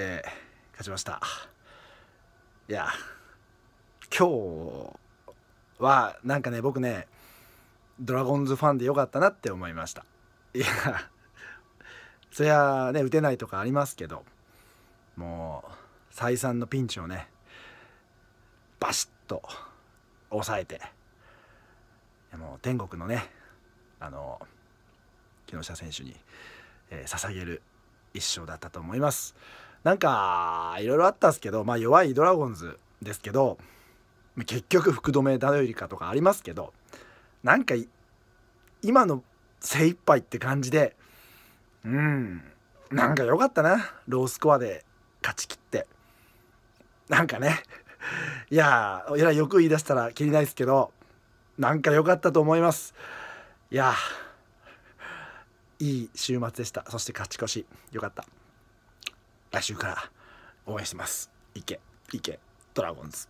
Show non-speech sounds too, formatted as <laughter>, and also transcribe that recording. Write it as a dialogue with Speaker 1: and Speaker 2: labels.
Speaker 1: えー、勝ちましたいや今日はなんかね僕ねドラゴンズファンでよかったなって思いましたいやそりゃね打てないとかありますけどもう再三のピンチをねバシッと抑えてもう天国のねあの木下選手に、えー、捧げる一勝だったと思います。なんかいろいろあったんですけど、まあ、弱いドラゴンズですけど結局福留頼りかとかありますけどなんか今の精一杯って感じでうんなんか良かったなロースコアで勝ちきってなんかね <laughs> いやいやよく言い出したらきりないですけどなんか良かったと思いますいやいい週末でしたそして勝ち越し良かった来週から応援してます。いけ、いけ、ドラゴンズ。